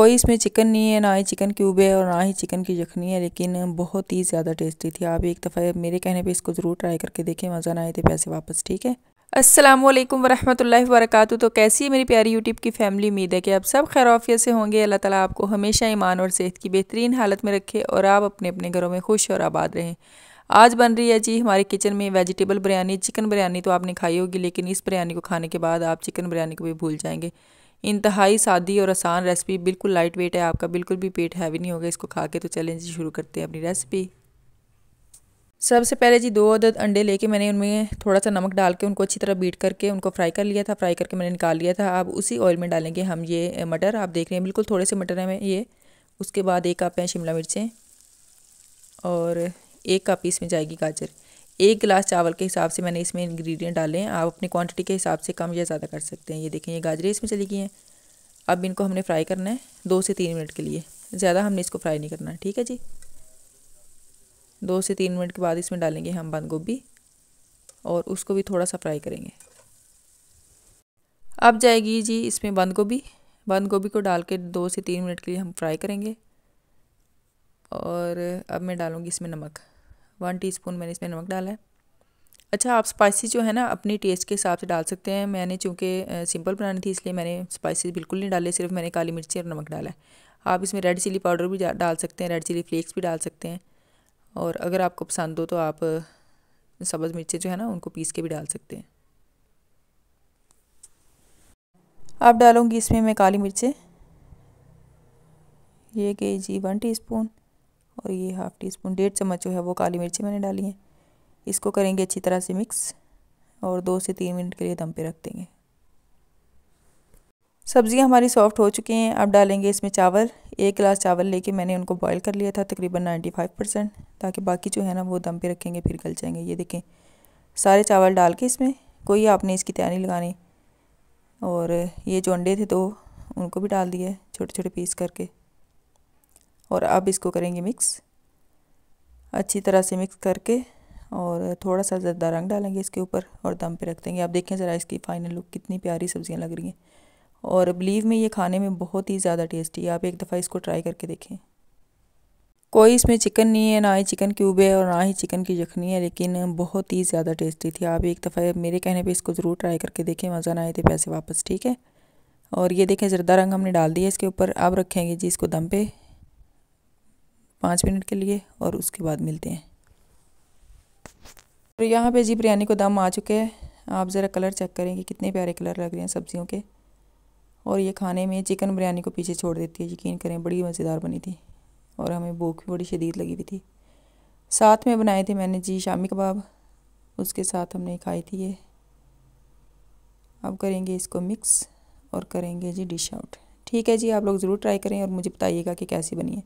कोई इसमें चिकन नहीं है ना ही चिकन क्यूब है और ना ही चिकन की जखनी है लेकिन बहुत ही ज़्यादा टेस्टी थी आप एक दफ़ा मेरे कहने पे इसको ज़रूर ट्राई करके देखें मज़ा ना आए थे तो पैसे वापस ठीक है असलम वरहमल वर्क तो कैसी है मेरी प्यारी यूट्यूब की फैमिली उम्मीद है कि आप सब खैरफियत से होंगे अल्लाह ताला आपको हमेशा ईमान और सेहत की बेहतरीन हालत में रखे और आप अपने अपने घरों में खुश और आबाद रहें आज बन रही है जी हमारे किचन में वेजिटेबल बिरयानी चिकन बिरयानी तो आपने खाई होगी लेकिन इस बिरयानी को खाने के बाद आप चिकन बिरयानी को भी भूल जाएंगे इंतहाई सादी और आसान रेसिपी बिल्कुल लाइट वेट है आपका बिल्कुल भी पेट हैवी नहीं होगा इसको खा के तो चलें शुरू करते हैं अपनी रेसिपी सबसे पहले जी दो अदद अंडे लेके मैंने उनमें थोड़ा सा नमक डाल के उनको अच्छी तरह बीट करके उनको फ्राई कर लिया था फ्राई करके मैंने निकाल लिया था अब उसी ऑयल में डालेंगे हम ये मटर आप देख रहे हैं बिल्कुल थोड़े से मटर हैं ये उसके बाद एक कप है शिमला मिर्चें और एक कप इसमें जाएगी गाजर एक गिलास चावल के हिसाब से मैंने इसमें इंग्रेडिएंट डाले हैं आप अपनी क्वांटिटी के हिसाब से कम या ज़्यादा कर सकते हैं ये देखें ये गाजरें इसमें चली गई हैं अब इनको हमने फ्राई करना है दो से तीन मिनट के लिए ज़्यादा हमने इसको फ्राई नहीं करना ठीक है जी दो से तीन मिनट के बाद इसमें डालेंगे हम बंद गोभी और उसको भी थोड़ा सा फ्राई करेंगे अब जाएगी जी इसमें बंद गोभी बंद गोभी को डाल के दो से तीन मिनट के लिए हम फ्राई करेंगे और अब मैं डालूँगी इसमें नमक वन टी मैंने इसमें नमक डाला है अच्छा आप स्पाइसी जो है ना अपनी टेस्ट के हिसाब से डाल सकते हैं मैंने चूँकि सिंपल बनानी थी इसलिए मैंने स्पाइसी बिल्कुल नहीं डाले सिर्फ मैंने काली मिर्ची और नमक डाला है आप इसमें रेड चिली पाउडर भी डाल सकते हैं रेड चिली फ्लेक्स भी डाल सकते हैं और अगर आपको पसंद हो तो आप सब्ज़ मिर्चें जो है ना उनको पीस के भी डाल सकते हैं आप डालूँगी इसमें मैं काली मिर्चें ये के जी वन टी स्पून और ये हाफ़ टी स्पून डेढ़ चम्मच जो है वो काली मिर्ची मैंने डाली है इसको करेंगे अच्छी तरह से मिक्स और दो से तीन मिनट के लिए दम पे रख देंगे सब्ज़ियाँ हमारी सॉफ्ट हो चुकी हैं अब डालेंगे इसमें चावल एक गिलास चावल लेके मैंने उनको बॉईल कर लिया था तकरीबन 95 फाइव परसेंट ताकि बाकी जो है ना वो दम पे रखेंगे फिर गल जाएंगे ये देखें सारे चावल डाल के इसमें कोई आपने इसकी तैयारी लगानी और ये जो अंडे थे तो उनको भी डाल दिया छोटे छोटे पीस करके और अब इसको करेंगे मिक्स अच्छी तरह से मिक्स करके और थोड़ा सा ज़रदा रंग डालेंगे इसके ऊपर और दम पे रख देंगे आप देखें ज़रा इसकी फ़ाइनल लुक कितनी प्यारी सब्ज़ियाँ लग रही हैं और बिलीव में ये खाने में बहुत ही ज़्यादा टेस्टी है आप एक दफ़ा इसको ट्राई करके देखें कोई इसमें चिकन नहीं है ना ही चिकन क्यूब है और ना ही चिकन की जखनी है लेकिन बहुत ही ज़्यादा टेस्टी थी आप एक दफ़ा मेरे कहने पर इसको ज़रूर ट्राई करके देखें मज़ा ना आए थे तो पैसे वापस ठीक है और ये देखें ज़रदा रंग हमने डाल दिया इसके ऊपर अब रखेंगे जी इसको दम पे पाँच मिनट के लिए और उसके बाद मिलते हैं तो यहाँ पे जी बिरयानी को दम आ चुके हैं आप ज़रा कलर चेक करें कि कितने प्यारे कलर लग रहे हैं सब्जियों के और ये खाने में चिकन बिरयानी को पीछे छोड़ देती है यकीन करें बड़ी मज़ेदार बनी थी और हमें भूख भी बड़ी शदीद लगी हुई थी साथ में बनाए थे मैंने जी शामी कबाब उसके साथ हमने खाई थी ये अब करेंगे इसको मिक्स और करेंगे जी डिश आउट ठीक है जी आप लोग ज़रूर ट्राई करें और मुझे बताइएगा कि कैसी बनी है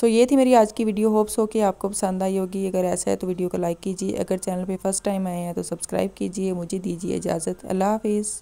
सो ये थी मेरी आज की वीडियो होप्स हो कि आपको पसंद आई होगी अगर ऐसा है तो वीडियो को लाइक कीजिए अगर चैनल पे फर्स्ट टाइम आए हैं तो सब्सक्राइब कीजिए मुझे दीजिए इजाज़त अल्लाह हाफिज़